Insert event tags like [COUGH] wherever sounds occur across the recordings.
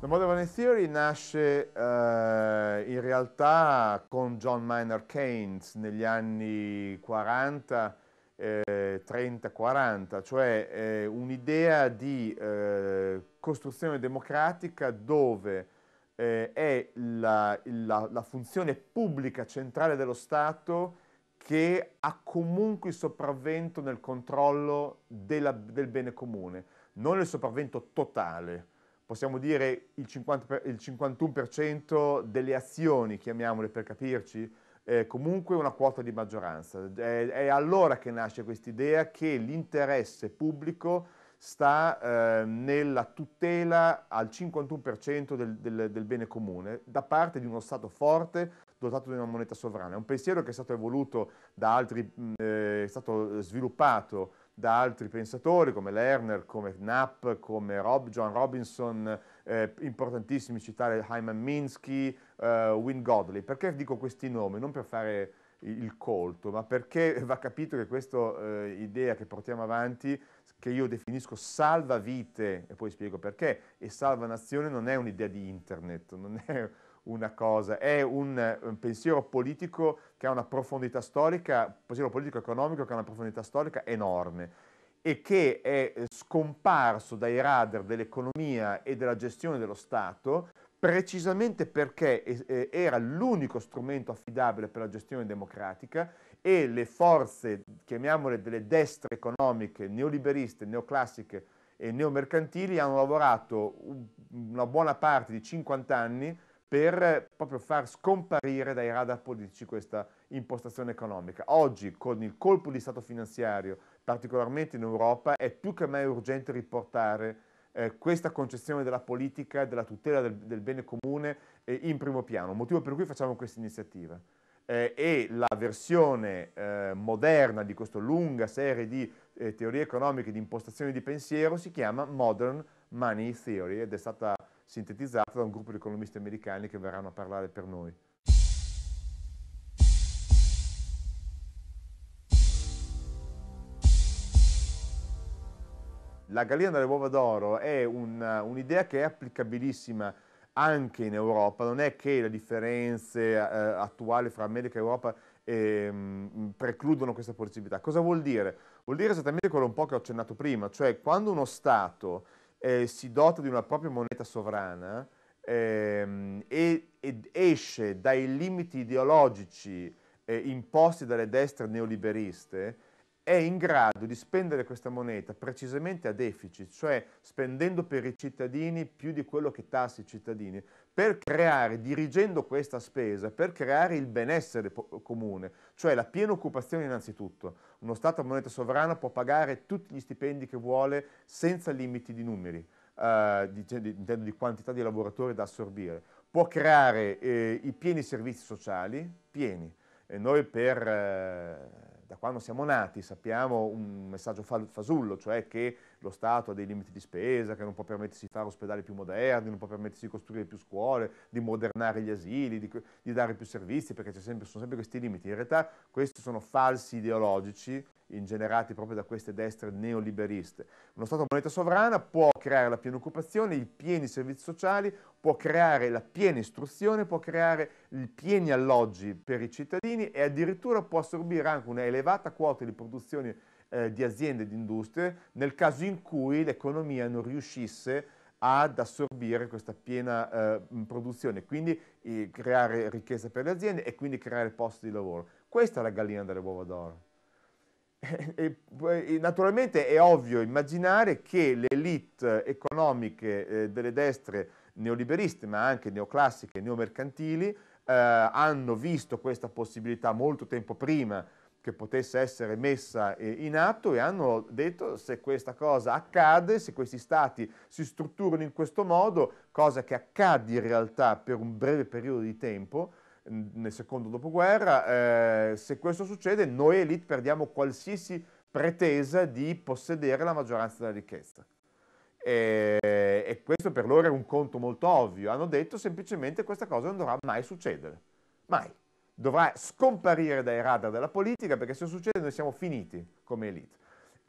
The Modern Theory nasce eh, in realtà con John Maynard Keynes negli anni 40, eh, 30-40, cioè eh, un'idea di eh, costruzione democratica dove eh, è la, la, la funzione pubblica centrale dello Stato che ha comunque il sopravvento nel controllo della, del bene comune, non il sopravvento totale possiamo dire il, 50, il 51% delle azioni, chiamiamole per capirci, è comunque una quota di maggioranza. È, è allora che nasce questa idea che l'interesse pubblico sta eh, nella tutela al 51% del, del, del bene comune da parte di uno Stato forte dotato di una moneta sovrana. È un pensiero che è stato evoluto da altri, eh, è stato sviluppato da altri pensatori come Lerner, come Knapp, come Rob, John Robinson, eh, importantissimi citare Hyman Minsky, eh, Win Godley. Perché dico questi nomi? Non per fare il colto, ma perché [LAUGHS] va capito che questa eh, idea che portiamo avanti, che io definisco salva vite, e poi spiego perché, e salva nazione non è un'idea di internet, non è una cosa, è un, un, pensiero politico che ha una profondità storica, un pensiero politico-economico che ha una profondità storica enorme e che è eh, scomparso dai radar dell'economia e della gestione dello Stato precisamente perché eh, era l'unico strumento affidabile per la gestione democratica e le forze, chiamiamole delle destre economiche, neoliberiste, neoclassiche e neomercantili hanno lavorato una buona parte di 50 anni per proprio far scomparire dai radar politici questa impostazione economica. Oggi, con il colpo di stato finanziario, particolarmente in Europa, è più che mai urgente riportare eh, questa concezione della politica, della tutela del, del bene comune eh, in primo piano, motivo per cui facciamo questa iniziativa. Eh, e la versione eh, moderna di questa lunga serie di eh, teorie economiche, di impostazioni di pensiero, si chiama Modern Money Theory ed è stata sintetizzata da un gruppo di economisti americani che verranno a parlare per noi. La gallina dalle uova d'oro è un'idea che è applicabilissima anche in Europa, non è che le differenze eh, attuali fra America e Europa ehm, precludono questa possibilità. Cosa vuol dire? Vuol dire esattamente quello un po' che ho accennato prima, cioè quando uno Stato eh, si dota di una propria moneta sovrana ehm, e, ed esce dai limiti ideologici eh, imposti dalle destre neoliberiste è in grado di spendere questa moneta precisamente a deficit, cioè spendendo per i cittadini più di quello che tassa i cittadini, per creare, dirigendo questa spesa, per creare il benessere comune, cioè la piena occupazione innanzitutto. Uno Stato a moneta sovrana può pagare tutti gli stipendi che vuole senza limiti di numeri, eh, di, cioè, di, di quantità di lavoratori da assorbire. Può creare eh, i pieni servizi sociali, pieni. E noi per... Eh, da quando siamo nati sappiamo un messaggio fasullo, cioè che lo Stato ha dei limiti di spesa, che non può permettersi di fare ospedali più moderni, non può permettersi di costruire più scuole, di modernare gli asili, di, di dare più servizi, perché sempre, sono sempre questi limiti. In realtà questi sono falsi ideologici ingenerati proprio da queste destre neoliberiste. Uno Stato moneta sovrana può creare la piena occupazione, i pieni servizi sociali, può creare la piena istruzione, può creare i pieni alloggi per i cittadini e addirittura può assorbire anche una elevata quota di produzione eh, di aziende e di industrie nel caso in cui l'economia non riuscisse ad assorbire questa piena eh, produzione, quindi eh, creare ricchezza per le aziende e quindi creare posti di lavoro. Questa è la gallina delle uova d'oro. [LAUGHS] naturalmente è ovvio immaginare che le elite economiche eh, delle destre neoliberiste, ma anche neoclassiche e neomercantili, eh, hanno visto questa possibilità molto tempo prima che potesse essere messa eh, in atto e hanno detto se questa cosa accade, se questi stati si strutturano in questo modo, cosa che accade in realtà per un breve periodo di tempo, nel secondo dopoguerra, eh, se questo succede noi elite perdiamo qualsiasi pretesa di possedere la maggioranza della ricchezza. E, e questo per loro era un conto molto ovvio, hanno detto semplicemente questa cosa non dovrà mai succedere, mai. Dovrà scomparire dai radar della politica perché se succede noi siamo finiti come elite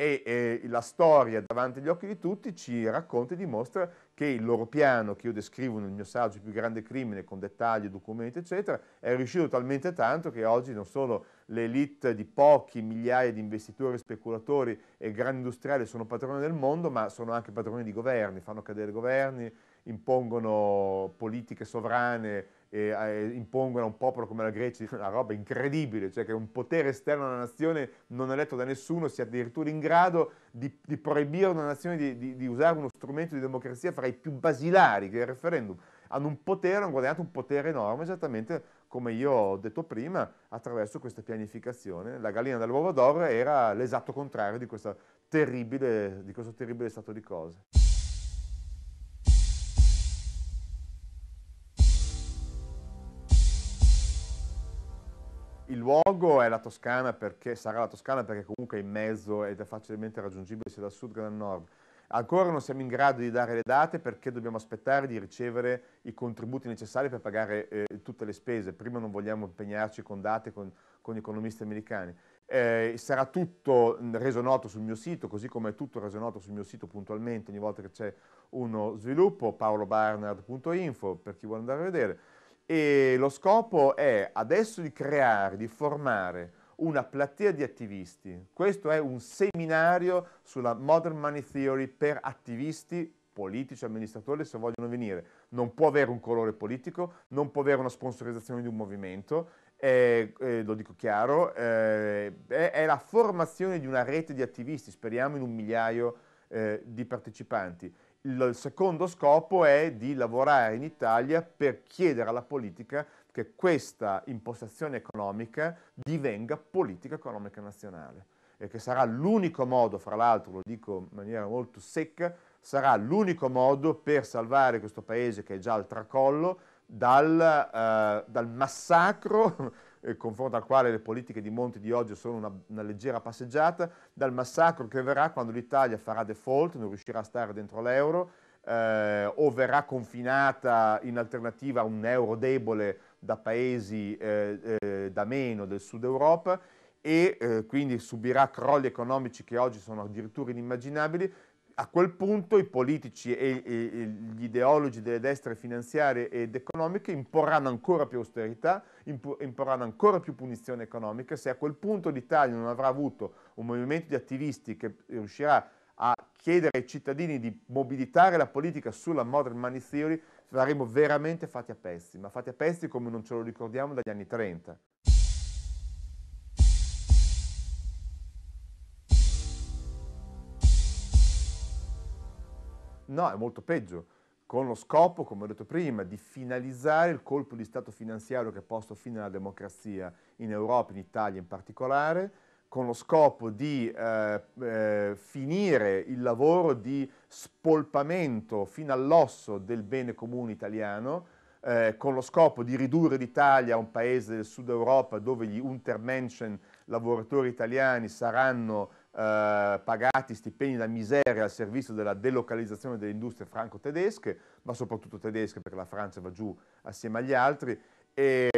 e eh, la storia davanti agli occhi di tutti ci racconta e dimostra che il loro piano, che io descrivo nel mio saggio Il più grande crimine, con dettagli, documenti, eccetera, è riuscito talmente tanto che oggi non solo l'elite di pochi migliaia di investitori, speculatori e grandi industriali sono padroni del mondo, ma sono anche padroni di governi, fanno cadere governi, impongono politiche sovrane e, eh, impongono a un popolo come la Grecia una roba incredibile, cioè che un potere esterno alla nazione non eletto da nessuno sia addirittura in grado di, di proibire una nazione di, di, di usare uno strumento di democrazia fra i più basilari, che è il referendum hanno un potere, hanno guadagnato un potere enorme, esattamente come io ho detto prima, attraverso questa pianificazione. La gallina dell'uovo d'oro era l'esatto contrario di, terribile, di questo terribile stato di cose. luogo è la Toscana perché, sarà la Toscana perché comunque è in mezzo ed è facilmente raggiungibile sia dal sud che dal nord. Ancora non siamo in grado di dare le date perché dobbiamo aspettare di ricevere i contributi necessari per pagare eh, tutte le spese. Prima non vogliamo impegnarci con date con, con economisti americani. Eh, sarà tutto reso noto sul mio sito, così come è tutto reso noto sul mio sito puntualmente ogni volta che c'è uno sviluppo, paolobarnard.info per chi vuole andare a vedere e lo scopo è adesso di creare, di formare una platea di attivisti. Questo è un seminario sulla Modern Money Theory per attivisti politici, amministratori se vogliono venire. Non può avere un colore politico, non può avere una sponsorizzazione di un movimento, eh, eh, lo dico chiaro, eh, è, è, la formazione di una rete di attivisti, speriamo in un migliaio eh, di partecipanti il secondo scopo è di lavorare in Italia per chiedere alla politica che questa impostazione economica divenga politica economica nazionale e che sarà l'unico modo, fra l'altro lo dico in maniera molto secca, sarà l'unico modo per salvare questo paese che è già al tracollo dal, eh, dal massacro eh, confronto al quale le politiche di Monti di oggi sono una, una leggera passeggiata, dal massacro che verrà quando l'Italia farà default, non riuscirà a stare dentro l'euro, eh, o verrà confinata in alternativa a un euro debole da paesi eh, eh, da meno del sud Europa e eh, quindi subirà crolli economici che oggi sono addirittura inimmaginabili, a quel punto i politici e, e, e, gli ideologi delle destre finanziarie ed economiche imporranno ancora più austerità, imporranno ancora più punizioni economiche. Se a quel punto l'Italia non avrà avuto un movimento di attivisti che riuscirà a chiedere ai cittadini di mobilitare la politica sulla modern money theory, saremo veramente fatti a pezzi, ma fatti a pezzi come non ce lo ricordiamo dagli anni 30. No, è molto peggio, con lo scopo, come ho detto prima, di finalizzare il colpo di Stato finanziario che ha posto fine alla democrazia in Europa, in Italia in particolare, con lo scopo di eh, eh, finire il lavoro di spolpamento fino all'osso del bene comune italiano, eh, con lo scopo di ridurre l'Italia a un paese del sud Europa dove gli untermenschen lavoratori italiani saranno eh, pagati stipendi da miseria al servizio della delocalizzazione delle industrie franco-tedesche, ma soprattutto tedesche perché la Francia va giù assieme agli altri e,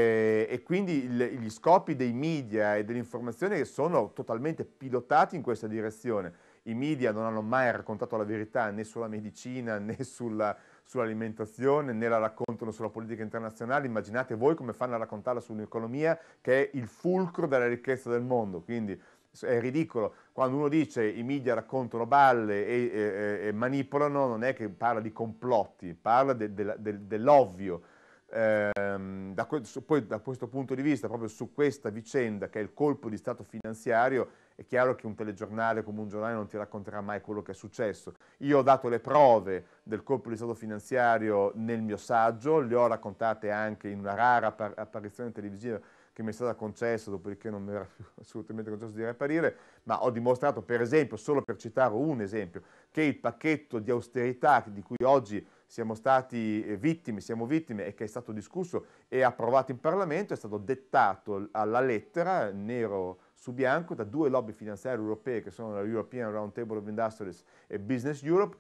e quindi il, gli scopi dei media e dell'informazione sono totalmente pilotati in questa direzione. I media non hanno mai raccontato la verità né sulla medicina né sulla, sull'alimentazione né la raccontano sulla politica internazionale, immaginate voi come fanno a raccontarla sull'economia che è il fulcro della ricchezza del mondo, quindi è ridicolo. Quando uno dice i media raccontano balle e, e, e manipolano, non è che parla di complotti, parla de, de, de, dell'ovvio. Ehm, da, poi da questo punto di vista, proprio su questa vicenda che è il colpo di Stato finanziario, è chiaro che un telegiornale come un giornale non ti racconterà mai quello che è successo. Io ho dato le prove del colpo di Stato finanziario nel mio saggio, le ho raccontate anche in una rara apparizione televisiva che mi è stata concessa, dopodiché non mi era più [LAUGHS] assolutamente concesso di reperire, ma ho dimostrato per esempio, solo per citare un esempio, che il pacchetto di austerità di cui oggi siamo stati eh, vittime, siamo vittime e che è stato discusso e approvato in Parlamento è stato dettato alla lettera, nero su bianco, da due lobby finanziarie europee che sono la European Roundtable of Industries e Business Europe,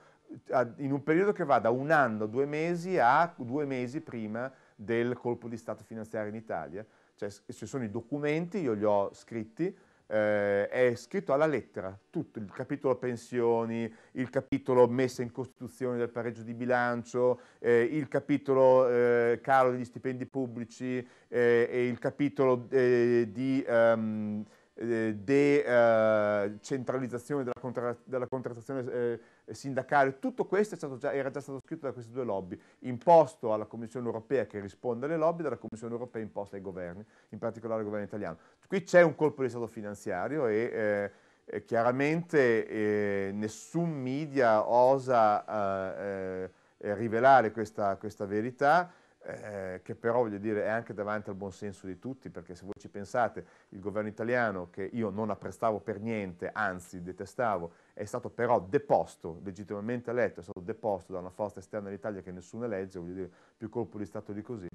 in un periodo che va da un anno, due mesi a due mesi prima del colpo di Stato finanziario in Italia, cioè ci sono i documenti, io li ho scritti, eh, è scritto alla lettera tutto il capitolo pensioni, il capitolo messa in costituzione del pareggio di bilancio, eh, il capitolo eh, calo degli stipendi pubblici eh, e il capitolo eh, di... Um, eh, decentralizzazione eh, della, contra della, contrattazione eh, sindacale, tutto questo già, era già stato scritto da queste due lobby, imposto alla Commissione europea che risponde alle lobby, dalla Commissione europea imposta ai governi, in particolare al governo italiano. Qui c'è un colpo di Stato finanziario e eh, chiaramente eh, nessun media osa eh, rivelare questa, questa verità eh, che però voglio dire è anche davanti al buonsenso di tutti, perché se voi ci pensate, il governo italiano, che io non apprestavo per niente, anzi detestavo, è stato però deposto, legittimamente eletto, è stato deposto da una forza esterna all'Italia che nessuno elegge, voglio dire, più colpo di Stato di così.